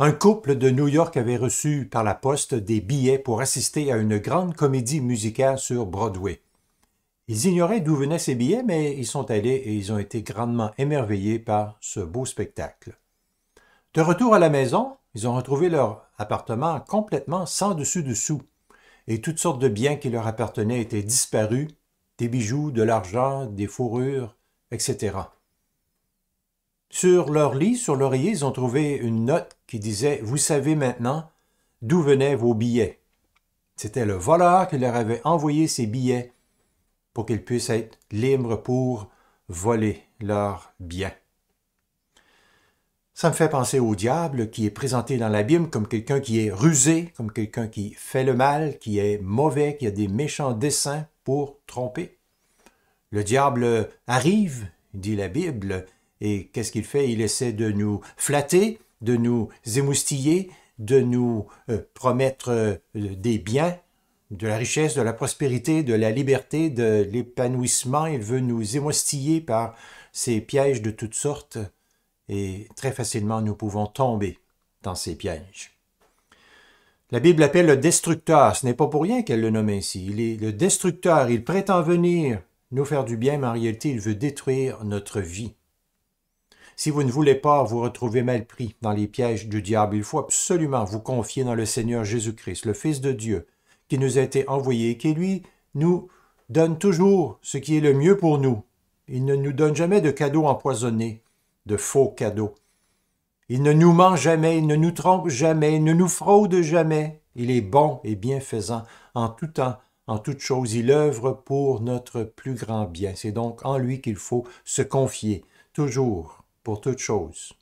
Un couple de New York avait reçu par la poste des billets pour assister à une grande comédie musicale sur Broadway. Ils ignoraient d'où venaient ces billets, mais ils sont allés et ils ont été grandement émerveillés par ce beau spectacle. De retour à la maison, ils ont retrouvé leur appartement complètement sans dessus-dessous, et toutes sortes de biens qui leur appartenaient étaient disparus, des bijoux, de l'argent, des fourrures, etc. Sur leur lit, sur l'oreiller, ils ont trouvé une note qui disait Vous savez maintenant d'où venaient vos billets. C'était le voleur qui leur avait envoyé ces billets pour qu'ils puissent être libres pour voler leurs biens. Ça me fait penser au diable qui est présenté dans l'abîme comme quelqu'un qui est rusé, comme quelqu'un qui fait le mal, qui est mauvais, qui a des méchants desseins pour tromper. Le diable arrive, dit la Bible, et qu'est-ce qu'il fait Il essaie de nous flatter, de nous émoustiller, de nous euh, promettre euh, des biens, de la richesse, de la prospérité, de la liberté, de l'épanouissement. Il veut nous émoustiller par ses pièges de toutes sortes et très facilement nous pouvons tomber dans ces pièges. La Bible appelle le destructeur, ce n'est pas pour rien qu'elle le nomme ainsi. Il est le destructeur, il prétend venir nous faire du bien, mais en réalité il veut détruire notre vie. Si vous ne voulez pas vous retrouver mal pris dans les pièges du diable, il faut absolument vous confier dans le Seigneur Jésus-Christ, le Fils de Dieu, qui nous a été envoyé et qui, lui, nous donne toujours ce qui est le mieux pour nous. Il ne nous donne jamais de cadeaux empoisonnés, de faux cadeaux. Il ne nous ment jamais, il ne nous trompe jamais, il ne nous fraude jamais. Il est bon et bienfaisant en tout temps, en toute chose. Il œuvre pour notre plus grand bien. C'est donc en lui qu'il faut se confier, toujours pour toute chose